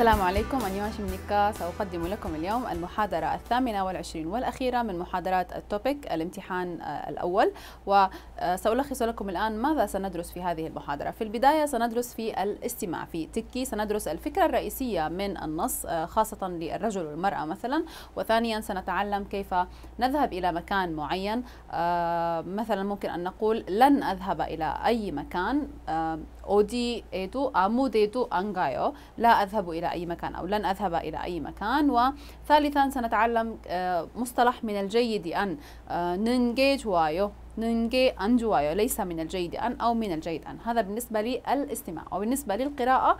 السلام عليكم أنا شمنيكا سأقدم لكم اليوم المحاضرة الثامنة والعشرين والأخيرة من محاضرات التوبيك الامتحان آه، الأول وسألخص لكم الآن ماذا سندرس في هذه المحاضرة في البداية سندرس في الاستماع في تكي سندرس الفكرة الرئيسية من النص آه، خاصة للرجل والمرأة مثلا وثانيا سنتعلم كيف نذهب إلى مكان معين آه، مثلا ممكن أن نقول لن أذهب إلى أي مكان أودي إيتو أموديتو أنغايو لا أذهب إلى أي مكان أو لن أذهب إلى أي مكان وثالثا سنتعلم آه، مصطلح من الجيد أن آه، ننجي جوايو ننجي أن جوايو ليس من الجيد أن أو من الجيد أن هذا بالنسبة للاستماع وبالنسبة للقراءة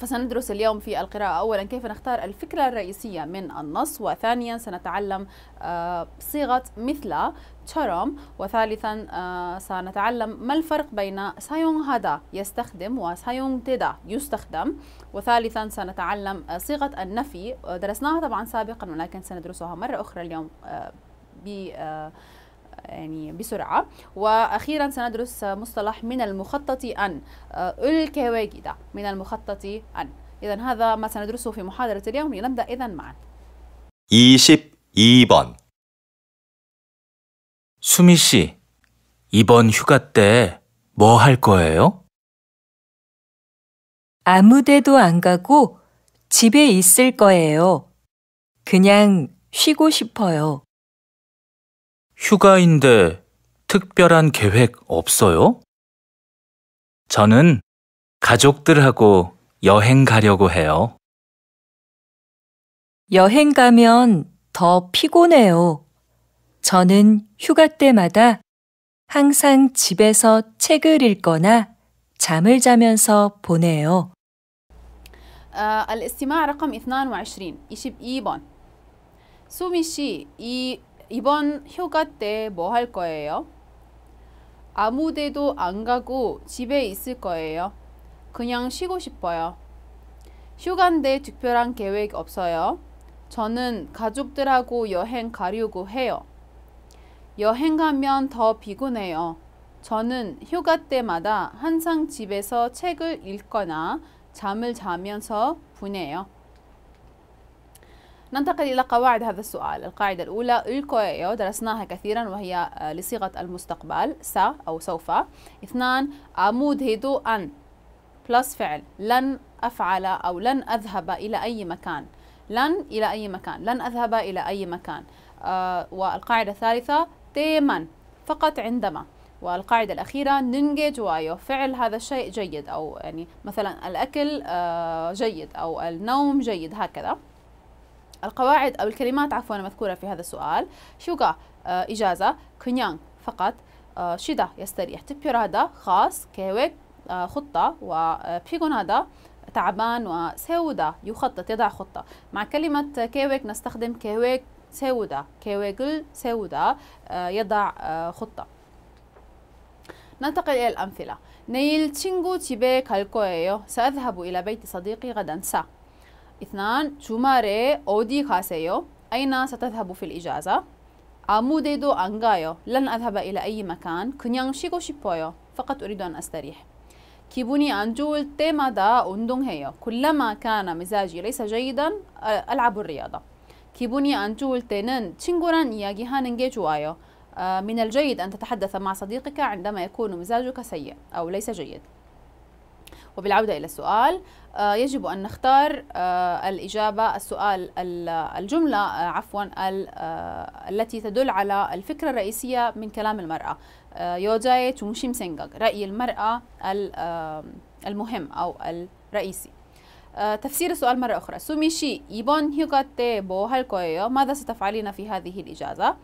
فسندرس اليوم في القراءة أولا كيف نختار الفكرة الرئيسية من النص وثانيا سنتعلم آه، صيغة مثل تشارم وثالثا آه، سنتعلم ما الفرق بين سايون هذا يستخدم وسايون تيدا يستخدم وثالثا سنتعلم آه، صيغة النفي درسناها طبعا سابقا ولكن سندرسها مرة أخرى اليوم ب يعني بسرعه واخيرا سندرس مصطلح من المخطط ان الكواكب من المخطط ان اذا هذا ما سندرسه في محاضره اليوم لنبدا اذا معا 22번 수미 씨, 이번 휴가 때 뭐 할 거예요? 아무 데도 안 가고 집에 있을 거예요. 그냥 쉬고 싶어요. 휴가인데 특별한 계획 없어요? 저는 가족들하고 여행 가려고 해요. 여행 가면 더 피곤해요. 저는 휴가 때마다 항상 집에서 책을 읽거나 잠을 자면서 보내요. ا 2 2번 수미 씨, 이 이번 휴가 때 뭐 할 거예요? 아무 데도 안 가고 집에 있을 거예요. 그냥 쉬고 싶어요. 휴가인데 특별한 계획 없어요. 저는 가족들하고 여행 가려고 해요. 여행 가면 더 피곤해요. 저는 휴가 때마다 항상 집에서 책을 읽거나 잠을 자면서 보내요. ننتقل إلى قواعد هذا السؤال القاعدة الأولى الكويو درسناها كثيرا وهي آه، لصيغة المستقبل سا أو سوف اثنان أمود هيدو أن بلس فعل لن أفعل أو لن أذهب إلى أي مكان لن إلى أي مكان لن أذهب إلى أي مكان آه والقاعدة الثالثة تيمن فقط عندما والقاعدة الأخيرة ننجج وايو فعل هذا الشيء جيد أو يعني مثلا الأكل آه جيد أو النوم جيد هكذا القواعد أو الكلمات عفوا مذكورة في هذا السؤال شوغا آه، إجازة كنيان فقط آه، شيدا يستريح تبيرادا خاص كيويك آه، خطة وبيغونادا تعبان وسودا يخطط يضع خطة مع كلمة كيويك نستخدم كيويك سودا كيويكل سودا يضع خطة ننتقل إلى الأمثلة نيل تشينغو تيبي كالكويو سأذهب إلى بيت صديقي غدا. سا اثنان 주말에 어디 가세요? أين ستذهب في الإجازة? 아무데도 안 가요. لن أذهب إلى أي مكان. 그냥 쉬고 싶어요. فقط أريد أن أستريح. 기분이 안 좋을 때마다 운동해요. كلما كان مزاجي ليس جيدا ألعب الرياضة. 기분이 안 좋을 때는 친구랑 이야기하는 게 좋아요. من الجيد أن تتحدث مع صديقك عندما يكون مزاجك سيء أو ليس جيد. وبالعودة إلى السؤال آه، يجب أن نختار آه، الإجابة السؤال الجملة آه، عفوا التي تدل على الفكرة الرئيسية من كلام المرأة يوجاي تومشيم سينغاك رأي المرأة المهم أو الرئيسي تفسير السؤال مرة أخرى سوميشي 이번 휴가 때뭐할 거예요? ماذا ستفعلين في هذه الإجازة؟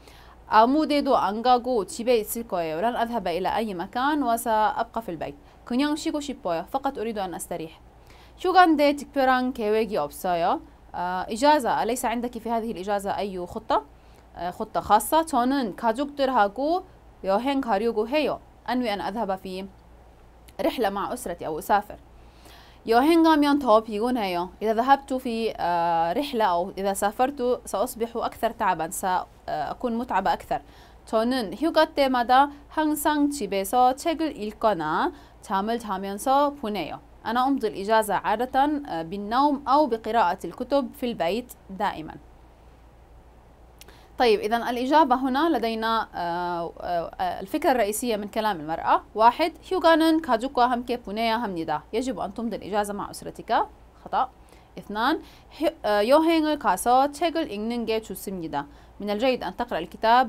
아무데도 안 가고 집에 لن أذهب إلى أي مكان وسأبقى في البيت. 그냥 쉬고 싶어요. فقط أريد أن أستريح. 휴가인데 특별한 계획이 없어요. 이자자, إجازة. أليس عندك في هذه الإجازة أي خطة؟ خطة خاصة. 저는 가족들하고 여행 가려고 해요. أنوي أن أذهب في رحلة مع أسرتي أو أسافر. 여행 가면 더 피곤해요. إذا ذهبت في رحلة أو إذا سافرت سأصبح أكثر تعبا. سأكون متعبة أكثر. 저는 휴가 때마다 항상 집에서 책을 읽거나 تامل تاميانسا بونيو أنا أمضي الإجازة عادة آه، بالنوم أو بقراءة الكتب في البيت دائما طيب إذا الإجابة هنا لدينا آه، آه، الفكرة الرئيسية من كلام المرأة واحد هيوغانن كاجوكو همكي بونيا همنيدا يجب أن تمضي الإجازة مع أسرتك خطأ اثنان يوهينغ كاسو تشيغل إنن جي من الجيد أن تقرأ الكتاب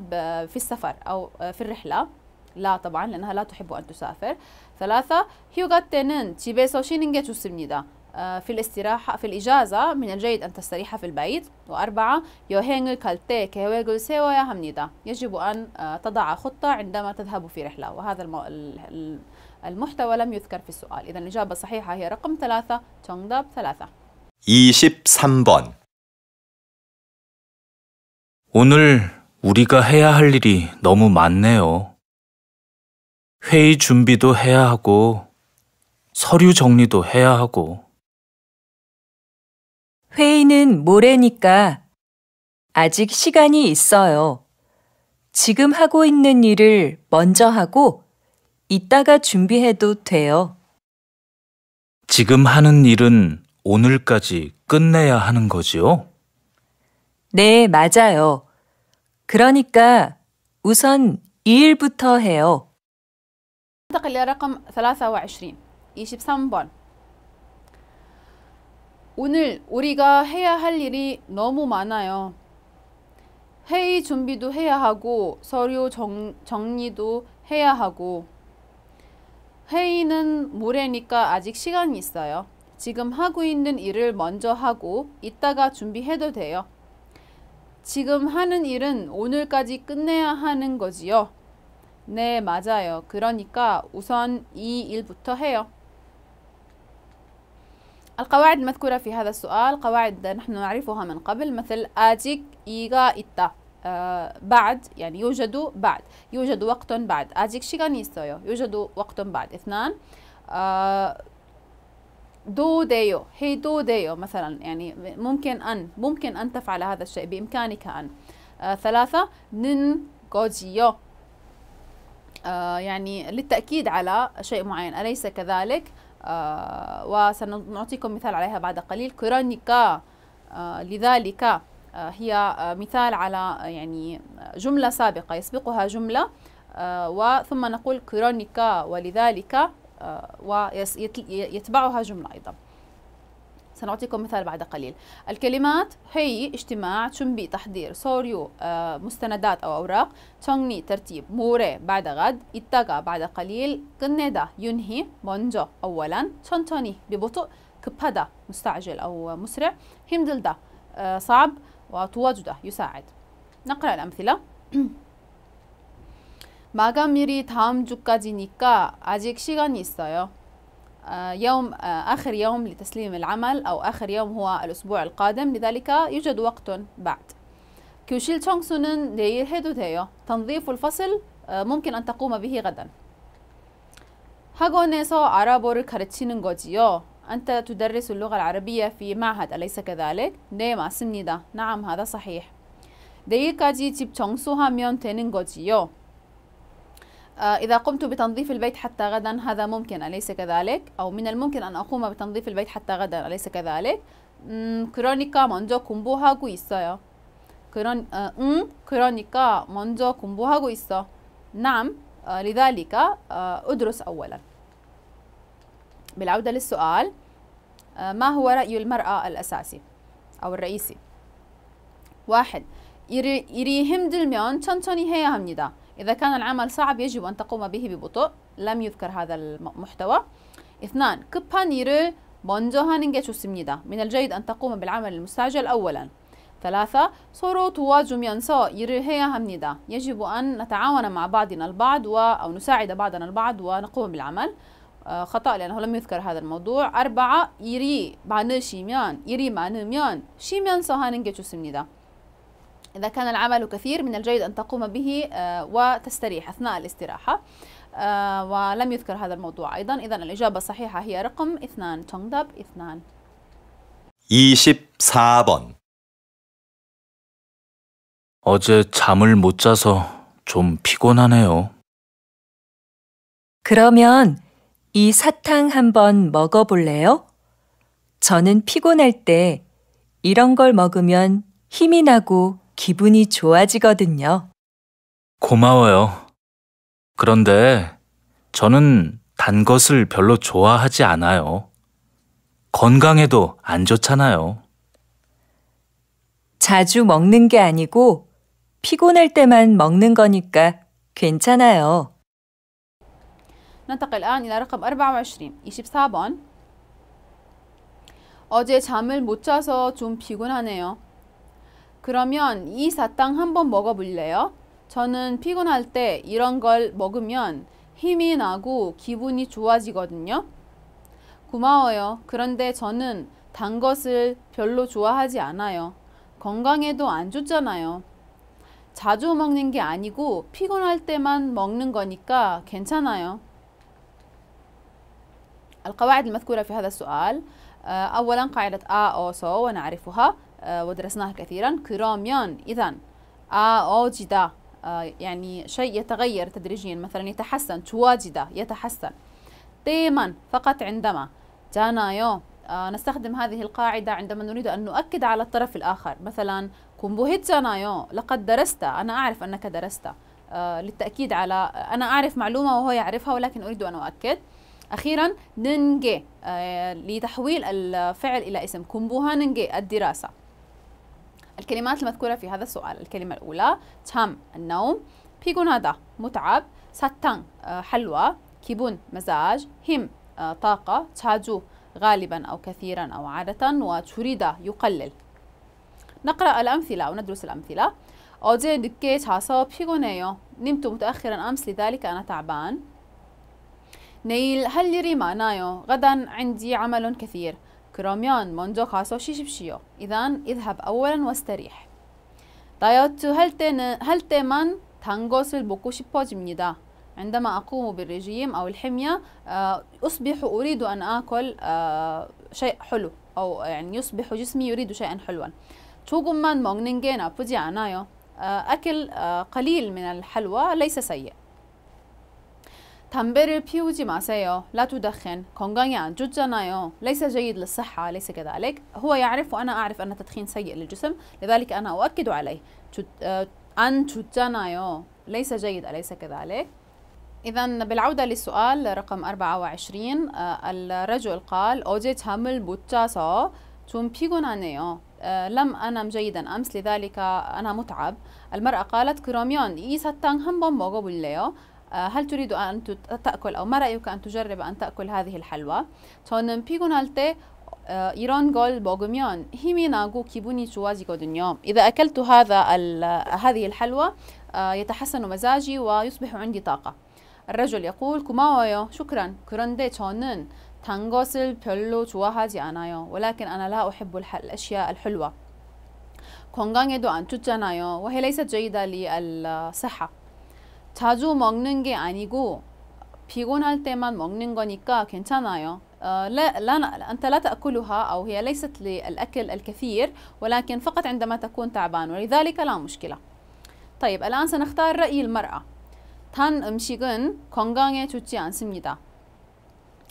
في السفر أو في الرحلة لا طبعا لأنها لا تحب أن تسافر ثلاثة هيوغا تنن 집에서 쉬는 게 좋습니다. في الاستراحة في الإجازة من الجيد أن تستريح في البيت وأربعة يوهينغ الكالتي 계획을 세워야 همنيدا يجب أن آه، تضع خطة عندما تذهب في رحلة وهذا المحتوى لم يذكر في السؤال إذا الإجابة الصحيحة هي رقم ثلاثه تونغداب 정답 ثلاثة 23번 오늘 우리가 해야 할 일이 너무 많네요. 회의 준비도 해야 하고 서류 정리도 해야 하고 회의는 모레니까 아직 시간이 있어요. 지금 하고 있는 일을 먼저 하고 이따가 준비해도 돼요. 지금 하는 일은 오늘까지 끝내야 하는 거지요? 네, 맞아요. 그러니까 우선 이 일부터 해요. ننتقل إلى رقم 23 23번 오늘 우리가 해야 할 일이 너무 많아요. 회의 준비도 해야 하고 서류 정, 정리도 해야 하고 회의는 모레니까 아직 시간이 있어요. 지금 하고 있는 일을 먼저 하고 이따가 준비해도 돼요. 지금 하는 일은 오늘까지 끝내야 하는 거지요. 네, 맞아요. 그러니까 우선 이 일부터 해요. القواعد المذكورة في هذا السؤال قواعد نحن نعرفها من قبل مثل أجيك إيغا إتا آه، بعد يعني يوجد بعد يوجد وقت بعد أجيك شيغان يستويو يوجد وقت بعد اثنان آه، دو ديو هي دو ديو مثلا يعني ممكن أن ممكن أن تفعل هذا الشيء بإمكانك أن آه، ثلاثة نن جوجيو آه، يعني للتأكيد على شيء معين أليس كذلك؟ آه، وسنعطيكم مثال عليها بعد قليل كرونيكا آه، لذلك هي مثال على يعني جملة سابقة يسبقها جملة وثم نقول كرونيكا ولذلك ويتبعها جملة أيضا سنعطيكم مثال بعد قليل الكلمات هي اجتماع تشنبي تحضير سوريو آه، مستندات أو أوراق تشونغني ترتيب موري بعد غد إتاغا بعد قليل كنيدا ينهي مونجو أولا تشونتوني ببطء كبدا مستعجل أو مسرع هيمدلدا آه، صعب وتواجده يساعد نقرأ الأمثلة 마감일이 다음 주까지니까 아직 시간이 있어요. آه، يوم آه، آخر يوم لتسليم العمل أو آخر يوم هو الأسبوع القادم لذلك يوجد وقت بعد كيوشيل تشونغ سونن دير هيدو ديو تنظيف الفصل آه، ممكن أن تقوم به غدا 학원에서 عرابور كارتشينن 거지요. أنت تدرس اللغة العربية في معهد أليس كذلك؟ نيما 맞습니다. نعم هذا صحيح. 내일까지 집 정수하면 되는 거지요. آه، إذا قمت بتنظيف البيت حتى غدا هذا ممكن أليس كذلك؟ أو من الممكن أن أقوم بتنظيف البيت حتى غدا أليس كذلك؟ كرونيكا 먼저 كومبو هاكو 그런 آه، كرونيكا 응 كومبو هاكو 공부하고 نعم آه، لذلك أدرس أولا. بالعودة للسؤال ما هو رأي المرأة الأساسي أو الرئيسي؟ واحد 일이 힘들면 천천히 هي 합니다. إذا كان العمل صعب يجب أن تقوم به ببطء لم يذكر هذا المحتوى اثنان 급한 일을 먼저 하는 게 좋습니다 من الجيد أن تقوم بالعمل المستعجل أولا ثلاثة 서로 도와주면서 일을 해야 합니다 يجب أن نتعاون مع بعضنا البعض و... أو نساعد بعضنا البعض ونقوم بالعمل آه، خطأ لأنه لم يذكر هذا الموضوع أربعة 일이 많으시면 일이 많으면 쉬면서 하는 게 좋습니다 إذا كان العمل كثير من الجيد أن تقوم به وتستريح أثناء الاستراحة ولم يذكر هذا الموضوع أيضا إذا الإجابة الصحيحة هي رقم اثنان 정답 اثنان 24번 어제 잠을 못 자서 좀 피곤하네요. 그러면 이 사탕 한번 먹어볼래요? 저는 피곤할 때 이런 걸 먹으면 힘이 나고 기분이 좋아지거든요. 고마워요. 그런데 저는 단 것을 별로 좋아하지 않아요. 건강에도 안 좋잖아요. 자주 먹는 게 아니고 피곤할 때만 먹는 거니까 괜찮아요. ننتقل الآن إلى رقم 24 24번 어제 잠을 못 자서 좀 피곤하네요. 그러면 이 사탕 한 번 먹어볼래요? 저는 피곤할 때 이런 걸 먹으면 힘이 나고 기분이 좋아지거든요. 고마워요. 그런데 저는 단 것을 별로 좋아하지 않아요. 건강에도 안 좋잖아요. 자주 먹는 게 아니고 피곤할 때만 먹는 거니까 괜찮아요. القواعد المذكورة في هذا السؤال أولا قاعدة آ أوسو ونعرفها آه، ودرسناها كثيرا كيروميون إذا آ أوجد آه، يعني شيء يتغير تدريجيا مثلا يتحسن تواجد يتحسن دائما فقط عندما يو آه، نستخدم هذه القاعدة عندما نريد أن نؤكد على الطرف الآخر مثلا كومبوهيت يو لقد درست أنا أعرف أنك درست للتأكيد على أنا أعرف معلومة وهو يعرفها ولكن أريد أن أؤكد أخيرا ننجي لتحويل الفعل إلى اسم كومبوها ننجي الدراسة الكلمات المذكورة في هذا السؤال الكلمة الأولى تام النوم بيغونادا متعب ساتان آه، حلوى كيبون مزاج هم آه، طاقة تاجو غالبا أو كثيرا أو عادة وتريد يقلل نقرأ الأمثلة وندرس الأمثلة 어제 늦게 بيكون 피곤해요. نمت متأخرا أمس لذلك أنا تعبان. هل 할 일이 نايو غدا عندي عمل كثير. كروميون منذ خاصو شيشبشيو إذا اذهب أولا واستريح دايوتو هل 때는 할 때만 단 것을 먹고 싶어집니다. عندما أقوم بالرجيم أو الحمية أصبح أريد أن آكل شيء حلو أو يعني يصبح جسمي يريد شيئا حلوا 조금만 먹는 게 나쁘지 أكل قليل من الحلوى ليس سيء 담배를 피우지 마세요. لا تدخن. 건강에 안 좋잖아요. ليس جيد للصحة. ليس كذلك. هو يعرف وأنا أعرف أن التدخين سيء للجسم. لذلك أنا أؤكد عليه. آه، أن 좋잖아요. ليس جيد أليس كذلك؟ إذا بالعودة للسؤال رقم 24 آه، الرجل قال أوجي تامل 못 자서 좀 لم أنم جيدا أمس لذلك أنا متعب. المرأة قالت 그러면 이 사탕 한번 먹어볼래요؟ آه، هل تريد أن تأكل أو ما رأيك أن تجرب أن تأكل هذه الحلوى؟ 저는 피곤할 때 آه، 이런 걸 먹으면 힘이 나고 기분이 좋아지거든요. إذا أكلت هذا هذه الحلوى آه، يتحسن مزاجي ويصبح عندي طاقة. الرجل يقول 고마워요. شكرا. 그런데 저는 단 것을 별로 좋아하지 않아요. ولكن أنا لا أحب الأشياء الحلوة. 건강에도 안 좋잖아요. وهي ليست جيدة للصحة. 자주 먹는 게 아니고 피곤할 때만 먹는 거니까 괜찮아요. لا لا أنت لا تأكلها أو هي ليست للأكل الكثير ولكن فقط عندما تكون تعبان ولذلك لا مشكلة. طيب الآن سنختار رأي المرأة. 단 음식은 건강에 좋지 않습니다.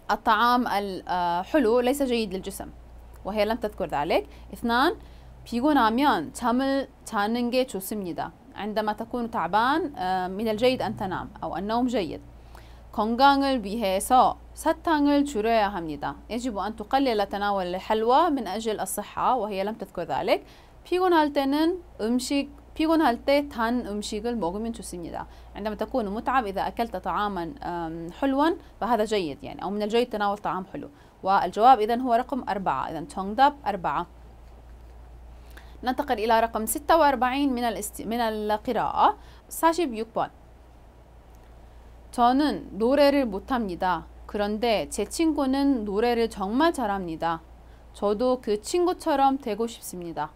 الطعام الحلو آه، ليس جيد للجسم وهي لم تذكر ذلك. اثنان 피곤하면 잠을 자는 게 좋습니다. عندما تكون تعبان آه، من الجيد أن تنام أو النوم جيد 건강을 위해서 사탕을 줄여야 합니다. يجب أن تقلل تناول الحلوى من أجل الصحة وهي لم تذكر ذلك. 피곤할 때는 음식 피곤할 때단 음식을 먹으면 좋습니다. عندما تكون متعب إذا أكلت طعاما حلوا فهذا جيد يعني أو من الجيد تناول طعام حلو. والجواب إذا هو رقم أربعة إذا تونغداب أربعة. ننتقل إلى رقم 46 من الاست... من القراءة 46번 저는 노래를 못합니다. 그런데 제 친구는 노래를 정말 잘합니다. 저도 그 친구처럼 되고 싶습니다.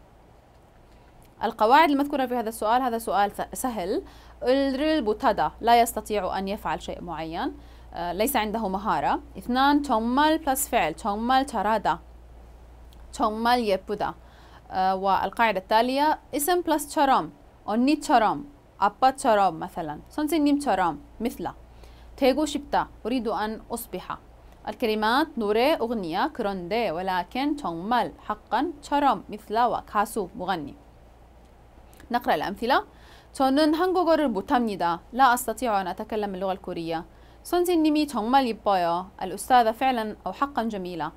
القواعد المذكورة في هذا السؤال هذا سؤال سهل 을를 못하다 لا يستطيع أن يفعل شيء معين آه، ليس عنده مهارة اثنان 정말 plus فعل 정말 잘하다 정말 예쁘다 آه، والقاعدة التالية اسم بلس تشارام أني تشارام أبا تشارام مثلا نيم تشارام مثل تيغو شبتا أريد أن أصبح الكلمات نوري أغنية كروندي ولكن تومال حقا تشارام مثل وكاسو مغني نقرأ الأمثلة 저는 한국어를 못합니다. لا أستطيع أن أتكلم اللغة الكورية. 선생님이 정말 예뻐요. الأستاذة فعلا أو حقا جميلة.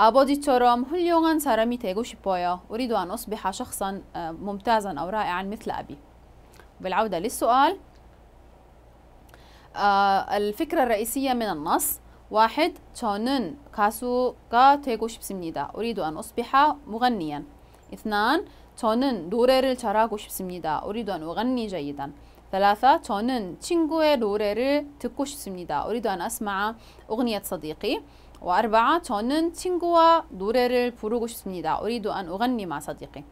아버지처럼 훌륭한 사람이 되고 싶어요. أريد أن أصبح شخصا ممتازا أو رائعا مثل أبي بالعودة للسؤال الفكرة الرئيسية من النص واحد 저는 가수가 되고 싶습니다. أريد أن أصبح مغنيا اثنان 저는 노래를 잘하고 싶습니다. أريد أن أغني جيدا ثلاثة 저는 친구의 노래를 듣고 싶습니다. أريد أن أسمع أغنية صديقي وأربعة 저는 친구와 노래를 부르고 싶습니다. أريد أن أغني مع صديقي.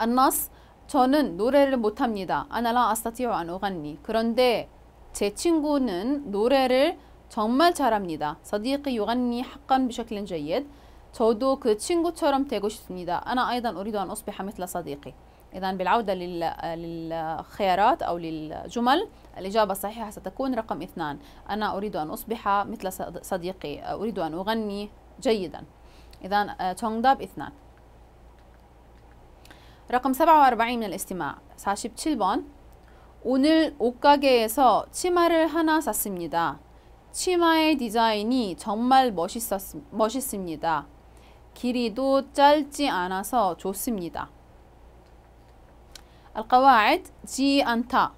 النص 저는 노래를 못합니다. أنا لا أستطيع أن أغني. 그런데 제 친구는 노래를 정말 잘합니다. صديقي يغني حقا بشكل جيد. 저도 그 친구처럼 되고 싶습니다. أنا أيضا أريد أن أصبح مثل صديقي. إذا بالعودة للخيارات أو للجمل الإجابة الصحيحة ستكون رقم اثنان أنا أريد أن أصبح مثل صديقي أريد أن أغني جيدا إذا آه، تونغداب اثنان رقم 47 من الاستماع 47번 오늘 옷가게에서 치마를 하나 샀습니다. 치마의 디자인이 정말 멋있었, 멋있습니다. 길이도 짧지 않아서 좋습니다. القواعد جي أن تا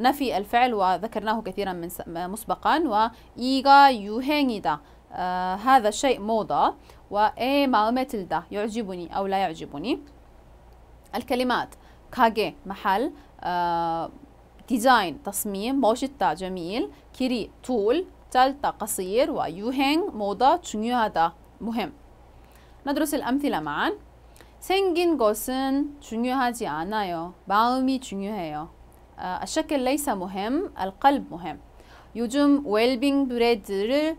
نفي الفعل وذكرناه كثيرا من مسبقا وإيغا يهينيدا آه هذا الشيء موضة اي ماومة دا يعجبني أو لا يعجبني الكلمات كاجي محل ديزاين آه، تصميم موشتا جميل كيري طول تالتا قصير و يوهين موضة 중요하다 مهم ندرس الأمثلة معا 생긴 것은 중요하지 않아요. 마음이 중요해요. 아, الشكل ليس مهم, القلب مهم. 요즘 웰빙 브레드를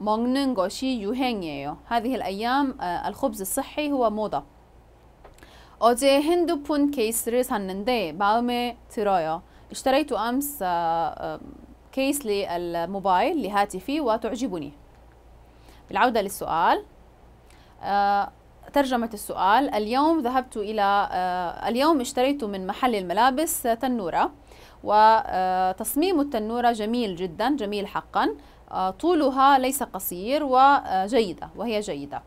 먹는 것이 유행이에요. هذه الأيام 아, الخبز الصحي هو موضة. 어제 핸드폰 케이스를 샀는데 마음에 들어요. اشتريت أمس 아, كيس للموبايل لهاتفي وتعجبني. بالعودة للسؤال. ترجمة السؤال اليوم ذهبت إلى آه، اليوم اشتريت من محل الملابس تنورة وتصميم التنورة جميل جدا جميل حقا آه، طولها ليس قصير وجيدة آه، وهي جيدة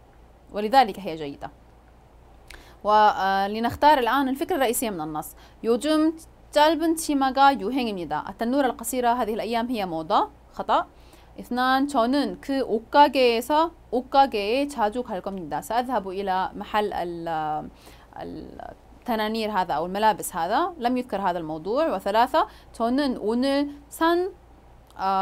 ولذلك هي جيدة ولنختار الآن الفكرة الرئيسية من النص 요즘 짧은 치마가 유행입니다. التنورة القصيرة هذه الأيام هي موضة خطأ اثنان 저는 그 옷가게에서 옷가게에 자주 갈 겁니다. سأذهب إلى محل التنانير هذا أو الملابس هذا لم يذكر هذا الموضوع وثلاثة 저는 오늘 산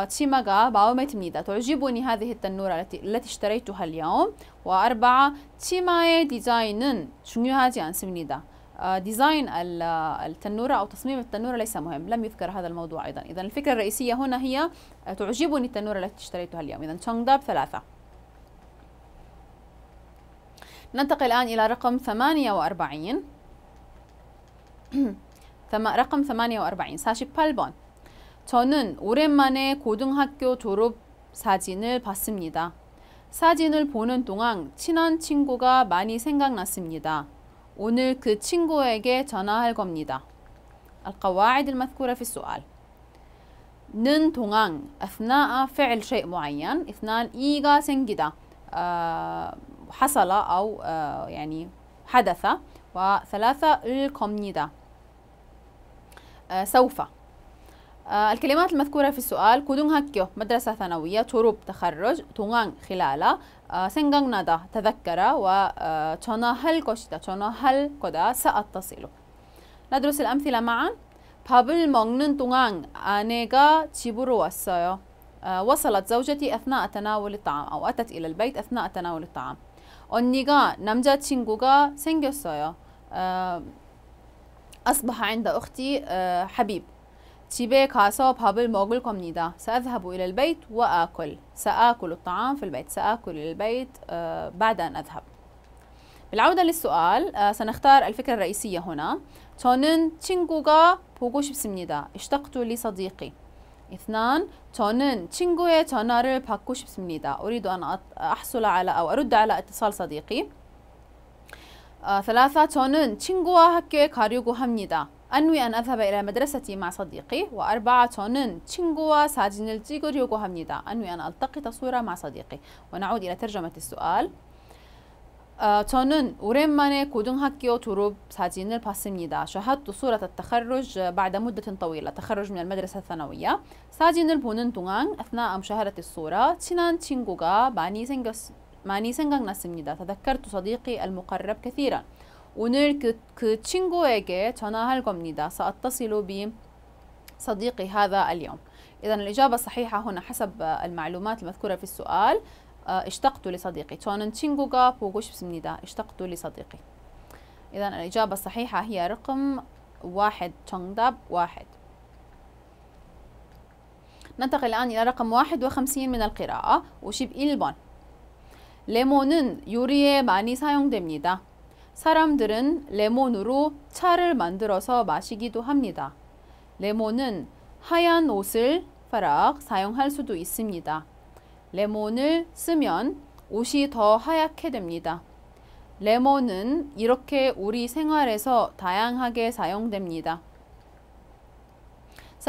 치마가 마음에 듭니다. تعجبني هذه التنورة التي, التي اشتريتها اليوم وأربعة 치마의 디자인은 중요하지 않습니다. آه، ديزاين آه، التنورة أو تصميم التنورة ليس مهم لم يذكر هذا الموضوع أيضا إذا الفكرة الرئيسية هنا هي آه، تعجبني التنورة التي اشتريتها اليوم إذا تشونغداب ثلاثة ننتقل الآن إلى رقم 48 رقم 48 48번 저는 오랜만에 고등학교 졸업 사진을 봤습니다. 사진을 보는 동안 친한 친구가 많이 생각났습니다. 오늘 그 친구에게 전화할 겁니다. القواعد المذكورة في السؤال 는 동안 أثناء فعل شيء معين اثنان إيغا آه، سنجدا حصل أو آه، يعني حدث وثلاثة الكمنيدا آه، 어, سوف آه، الكلمات المذكورة في السؤال كودون هاكيو مدرسة ثانوية تروب تخرج تونغان خلال آه، نادا تذكر آه، كوشتا تونا هل كودا سأتصل ندرس الأمثلة معا بابل مونن تونغان آنيغا تشيبورو 왔어요 وصلت زوجتي أثناء تناول الطعام أو أتت إلى البيت أثناء تناول الطعام نمجا تشينغوغا 생겼어요 أصبح عند أختي حبيب 집에 가서 밥을 먹을 겁니다. سأذهب إلى البيت وآكل. سآكل الطعام في البيت. سآكل إلى البيت آه، بعد أن أذهب. بالعودة للسؤال آه، سنختار الفكرة الرئيسية هنا. 저는 친구가 보고 싶습니다. اشتقت لصديقي. اثنان 저는 친구의 전화를 받고 싶습니다. أريد أن أحصل على أو أرد على اتصال صديقي. آه، ثلاثة 저는 친구와 학교에 가려고 합니다. أنوي أن أذهب إلى مدرستي مع صديقي وأربعة 저는 친구와 사진을 찍으려고 هامنيدا أنوي أن ألتقط صورة مع صديقي ونعود إلى ترجمة السؤال 어, 저는 오랜만에 고등학교 졸업 사진을 봤습니다. شاهدت صورة التخرج بعد مدة طويلة تخرج من المدرسة الثانوية 사진을 보는 동안 أثناء مشاهدة الصورة 친한 친구가 많이, 생겼, 많이 생각났습니다. تذكرت صديقي المقرب كثيرا 오늘 그, 그 친구에게 전화할 겁니다. سأتصل 비 صديقي هذا اليوم. إذا الإجابة الصحيحة هنا حسب المعلومات المذكورة في السؤال آه، اشتقت لصديقي. 저는 친구가 보고 싶습니다. اشتقت لصديقي. إذا الإجابة الصحيحة هي رقم واحد 정답 واحد. ننتقل الآن إلى رقم وخمسين من القراءة 51번 레몬은 요리에 많이 사용됩니다. 사람들은 레몬으로 차를 만들어서 마시기도 합니다. 레몬은 하얀 옷을 파락 사용할 수도 있습니다. 레몬을 쓰면 옷이 더 하얗게 됩니다. 레몬은 이렇게 우리 생활에서 다양하게 사용됩니다.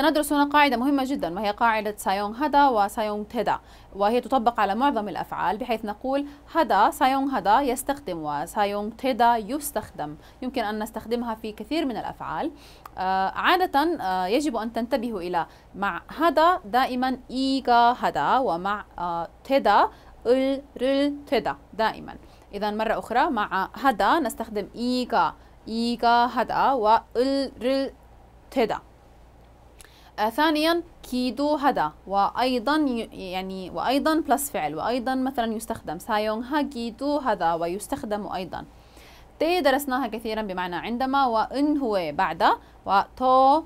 سندرس هنا قاعدة مهمة جدا وهي قاعدة سايونغ هدا وسايونغ تدا وهي تطبق على معظم الأفعال بحيث نقول هدا سايونغ هدا يستخدم وسايونغ تدا يستخدم يمكن أن نستخدمها في كثير من الأفعال آه، عادة آه، يجب أن تنتبهوا إلى مع هدا دائما إيغا هدا ومع آه تدا ال رل تدا دائما إذا مرة أخرى مع هدا نستخدم إيغا إيغا هدا وال رل تدا آه، ثانيا كيدو هدا وأيضا يعني وأيضا بلس فعل وأيضا مثلا يستخدم سايونغ ها كيدو هدا ويستخدم أيضا تي درسناها كثيرا بمعنى عندما وإن هو بعد وتو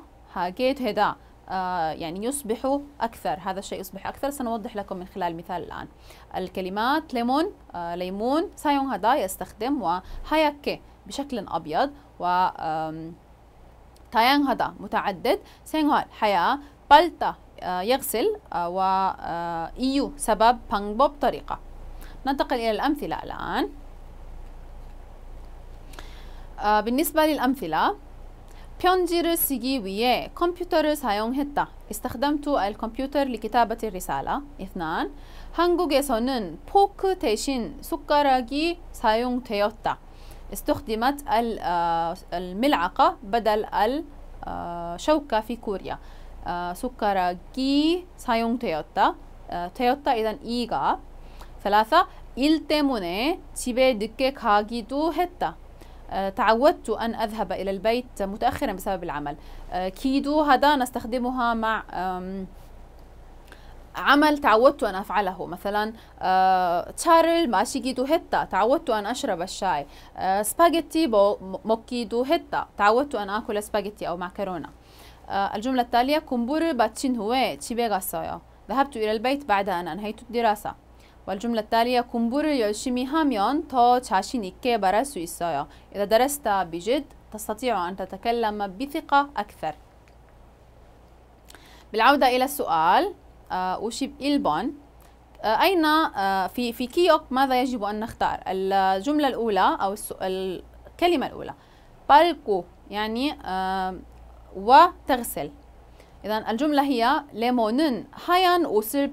كيت هدا آه، يعني يصبح أكثر هذا الشيء يصبح أكثر سنوضح لكم من خلال مثال الآن الكلمات ليمون آه ليمون سايون هدا يستخدم وهايكي بشكل أبيض و تايان متعدد سينغال حياة بلتا يغسل و إيو سبب 방법 طريقة ننتقل إلى الأمثلة الآن بالنسبة للأمثلة 편지를 쓰기 위해 컴퓨터를 사용했다. استخدمت الكمبيوتر لكتابة الرسالة. اثنان 한국에서는 포크 대신 숟가락이 사용되었다. استخدمت آه، الملعقة بدل الشوكة آه، في كوريا آه، سكر كي 사용 되었다 تيوتا إذا إيغا ثلاثة تيموني تيبي دكي كاغي دو هتا تعودت أن أذهب إلى البيت متأخرا بسبب العمل كيدو هذا نستخدمها مع عمل تعودت أن أفعله مثلا آه، تشارل ماشي جيدو هتا تعودت أن أشرب الشاي آه، سباجيتي موكي دو هتا تعودت أن أكل سباجيتي أو معكرونة آه، الجملة التالية كومبور باتشين هوي تشيبيغا سايا ذهبت إلى البيت بعد أن أنهيت الدراسة والجملة التالية كومبور يوشيمي هاميون تو تشاشين إكي 말할 수 إذا درست بجد تستطيع أن تتكلم بثقة أكثر. بالعودة إلى السؤال أوشيب آه، إلبون آه، أين آه، في في كيوك ماذا يجب أن نختار الجملة الأولى أو الكلمة الأولى بالكو يعني وتغسل إذا الجملة هي 레몬은 하얀 옷을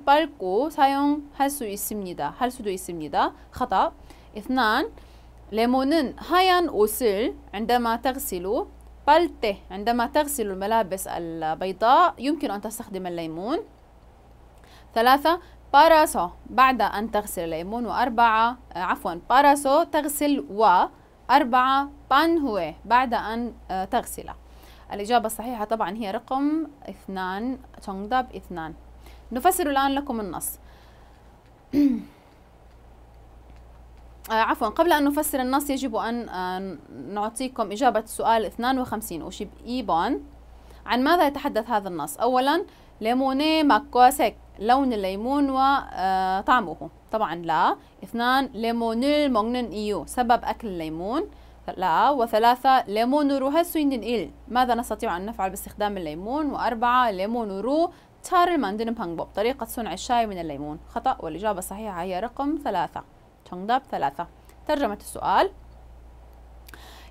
سايون هل 수 إسمنيدا هل 수도 إسمنيدا خطأ اثنان ليمونن هايان أوسل عندما تغسل بالته عندما تغسل الملابس البيضاء يمكن أن تستخدم الليمون ثلاثة باراسو بعد أن تغسل الليمون وأربعة آه، عفوا باراسو تغسل وأربعة بان هو بعد أن آه، تغسل الإجابة الصحيحة طبعا هي رقم اثنان تونغداب اثنان نفسر الآن لكم النص آه، عفوا قبل أن نفسر النص يجب أن نعطيكم إجابة سؤال 52 وشيب إيبون عن ماذا يتحدث هذا النص أولا ليموني ماكوسك لون الليمون وطعمه آه، طبعا لا اثنان ليمون المغنن إيو سبب أكل الليمون لا وثلاثة ليمون رو هسوين إل ماذا نستطيع أن نفعل باستخدام الليمون وأربعة ليمون رو تار الماندن بانبوب طريقة صنع الشاي من الليمون خطأ والإجابة الصحيحة هي رقم ثلاثة 정답 ثلاثة ترجمة السؤال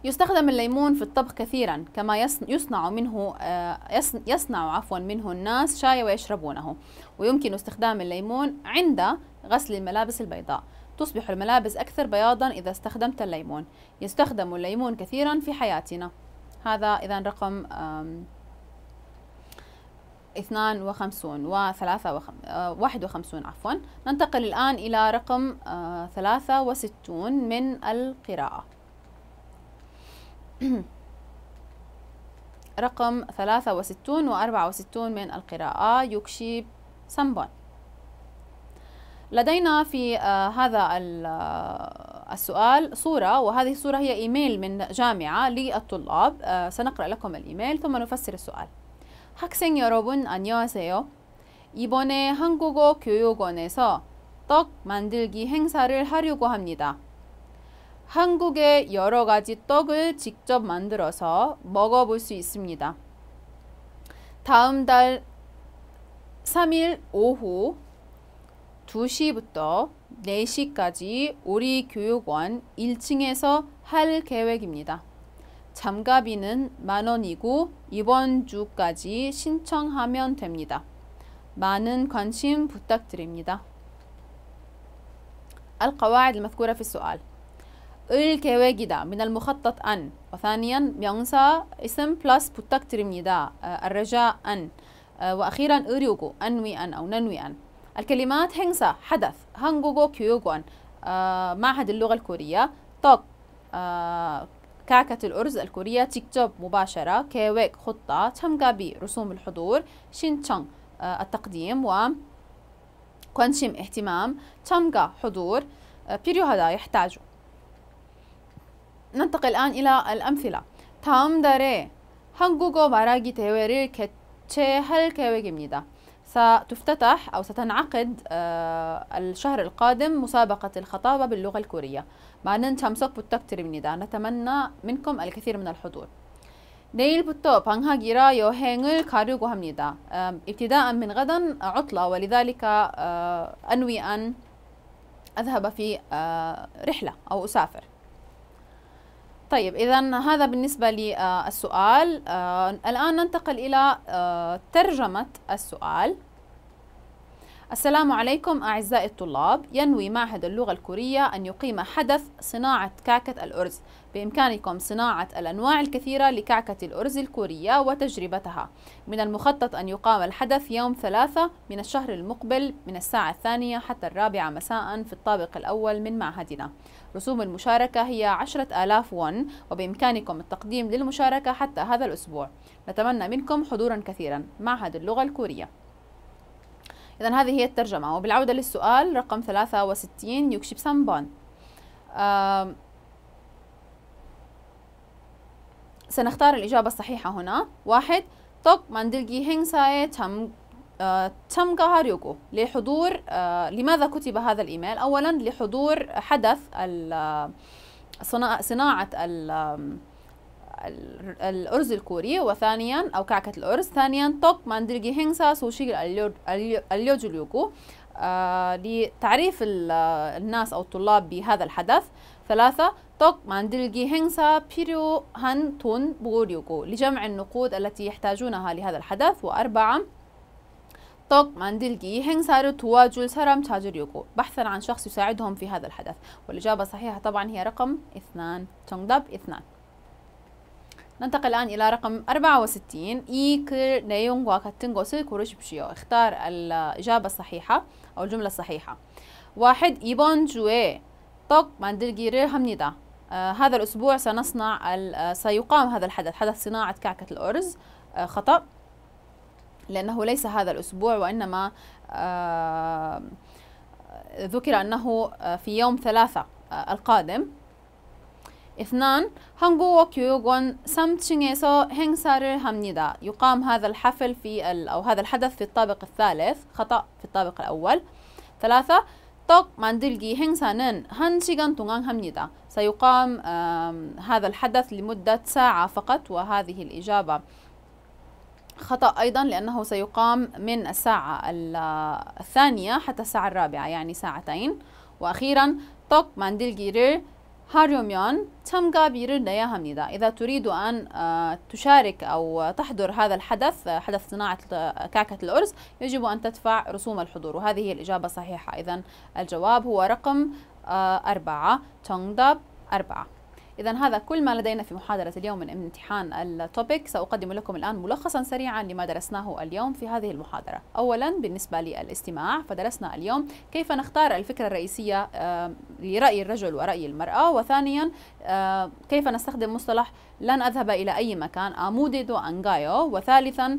يستخدم الليمون في الطبخ كثيرا كما يصنع منه آه، يصنع عفوا منه الناس شاي ويشربونه ويمكن استخدام الليمون عند غسل الملابس البيضاء تصبح الملابس أكثر بياضا إذا استخدمت الليمون يستخدم الليمون كثيرا في حياتنا هذا إذا رقم 52 و 51 آه، عفوا ننتقل الآن إلى رقم 63 آه، من القراءة رقم 63 و 64 من القراءة يكشي سمبون لدينا في آه، هذا آه، السؤال صورة وهذه الصورة هي إيميل من جامعة للطلاب آه، سنقرأ لكم الإيميل ثم نفسر السؤال 학생 여러분 안녕하세요. 이번에 한국어 교육원에서 떡 만들기 행사를 하려고 합니다. 한국의 여러 가지 떡을 직접 만들어서 먹어볼 수 있습니다. 다음 달 3일 오후 2시부터 4시까지 우리 교육원 1층에서 할 계획입니다. 잠가비는 만원이고 이번 주까지 신청하면 됩니다. 많은 관심 부탁드립니다. القواعد المذكورة في السؤال الكواجدا من المخطط أن وثانيا بيونسا اسم بلس بوتاكترمني دا آه، الرجاء أن آه، وأخيرا أريوغو أنوي أن أو ننوي أن الكلمات هنسا حدث هانغوغو كيوغو أن آه، معهد اللغة الكورية توك كعكة الأرز الكورية تكتب مباشرة كيويك خطة تمغابي رسوم الحضور شينشونغ التقديم و كونشيم اهتمام تمغا حضور بيريو هذا يحتاجه ننتقل الآن إلى الأمثلة 다음 달에 한국어 말하기 대회를 개최할 계획입니다. ستفتتح أو ستنعقد آه، الشهر القادم مسابقة الخطابة باللغة الكورية 많은 참석 부탁드립니다. نتمنى منكم الكثير من الحضور. 내일부터 방학이라 여행을 가려고 합니다. آه، ابتداء من غدا عطلة ولذلك آه، أنوي أن أذهب في رحلة أو أسافر. طيب إذا هذا بالنسبة للسؤال آه، الآن ننتقل إلى آه، ترجمة السؤال السلام عليكم أعزائي الطلاب ينوي معهد اللغة الكورية أن يقيم حدث صناعة كعكة الأرز بإمكانكم صناعة الأنواع الكثيرة لكعكة الأرز الكورية وتجربتها من المخطط أن يقام الحدث يوم ثلاثة من الشهر المقبل من الساعة الثانية حتى الرابعة مساء في الطابق الأول من معهدنا رسوم المشاركة هي عشرة آلاف ون وبإمكانكم التقديم للمشاركة حتى هذا الأسبوع نتمنى منكم حضورا كثيرا معهد اللغة الكورية إذا هذه هي الترجمة وبالعودة للسؤال رقم 63 يكشب سامبون سنختار الإجابة الصحيحة هنا واحد توك ماندلجي هينساي تم آه، تم كهاريوكو لحضور آه، لماذا كتب هذا الإيميل أولا لحضور حدث آه، صناعة الأرز الكوري وثانيا أو كعكة الأرز ثانيا توك ماندلجي هينسا سوشي اليوجوليوكو لتعريف الناس أو الطلاب بهذا الحدث ثلاثة 떡 만들기 행사 필요한 돈 모으려고 لجمع النقود التي يحتاجونها لهذا الحدث وأربعة 떡 만들기 행사를 도와줄 사람 찾으려고 بحثا عن شخص يساعدهم في هذا الحدث والإجابة صحيحة طبعا هي رقم اثنان 정답 اثنان ننتقل الآن إلى رقم 64이글 내용과 같은 것을 고르십시오 اختار الإجابة الصحيحة أو الجملة الصحيحة واحد 이번 주에 떡 만들기를 합니다 آه، هذا الأسبوع سنصنع آه، سيقام هذا الحدث حدث صناعة كعكة الأرز آه، خطأ لأنه ليس هذا الأسبوع وإنما ذكر أنه في يوم ثلاثة القادم اثنان 한국어 وكيوغون سامتشينيسو هينغسار 행사를 يقام هذا الحفل في ال أو هذا الحدث في الطابق الثالث خطأ في الطابق الأول ثلاثة 떡 만들기 행사는 1시간 동안 합니다. سيقام هذا الحدث لمدة ساعة فقط وهذه الإجابة خطأ أيضا لأنه سيقام من الساعة الثانية حتى الساعة الرابعة يعني ساعتين وأخيرا توك ماندلجيرير 하려면 참가비를 내야 합니다. إذا تريد أن آه، تشارك أو تحضر هذا الحدث حدث صناعة كعكة الأرز يجب أن تدفع رسوم الحضور وهذه هي الإجابة صحيحة إذا الجواب هو رقم آه، أربعة تونغداب أربعة إذا هذا كل ما لدينا في محاضرة اليوم من امتحان التوبيك سأقدم لكم الآن ملخصا سريعا لما درسناه اليوم في هذه المحاضرة أولا بالنسبة للاستماع فدرسنا اليوم كيف نختار الفكرة الرئيسية آه، لرأي الرجل ورأي المرأة وثانيا آه، كيف نستخدم مصطلح لن أذهب إلى أي مكان أمودد أنغايو وثالثا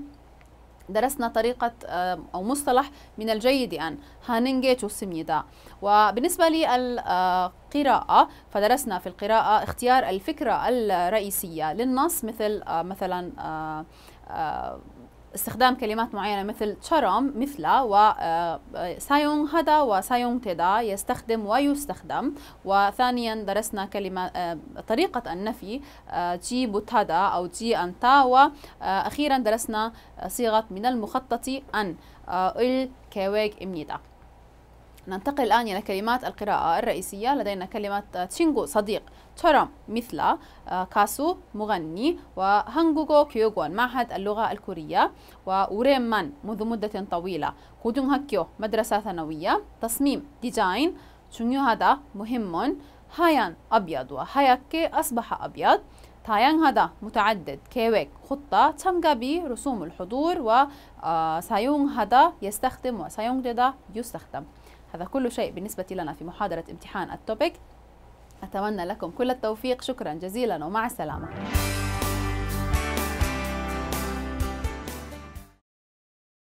درسنا طريقة آه، أو مصطلح من الجيد أن هانينجيتو سميدا وبالنسبة للقراءة آه، فدرسنا في القراءة اختيار الفكرة الرئيسية للنص مثل آه، مثلا استخدام كلمات معينة مثل تشارم مثل وسايون آه، هدا وسايون تدا يستخدم ويستخدم وثانيا درسنا كلمة آه، طريقة النفي آه، جي بوتادا أو جي أنتا وأخيرا درسنا صيغة من المخطط أن الكواك إمنيدا ننتقل الآن إلى كلمات القراءة الرئيسية لدينا كلمة تشينغو صديق ترام مثل آه، كاسو مغني وهانغوغو كيوغون معهد اللغة الكورية ووريمان منذ مدة طويلة هاكيو مدرسة ثانوية تصميم ديزاين هذا مهم هايان أبيض وهاياكي أصبح أبيض هذا متعدد كيويك خطة بي رسوم الحضور هذا آه، يستخدم وسيون되다 يستخدم هذا كل شيء بالنسبة لنا في محاضرة امتحان التوبيك أتمنى لكم كل التوفيق شكرا جزيلا ومع السلامة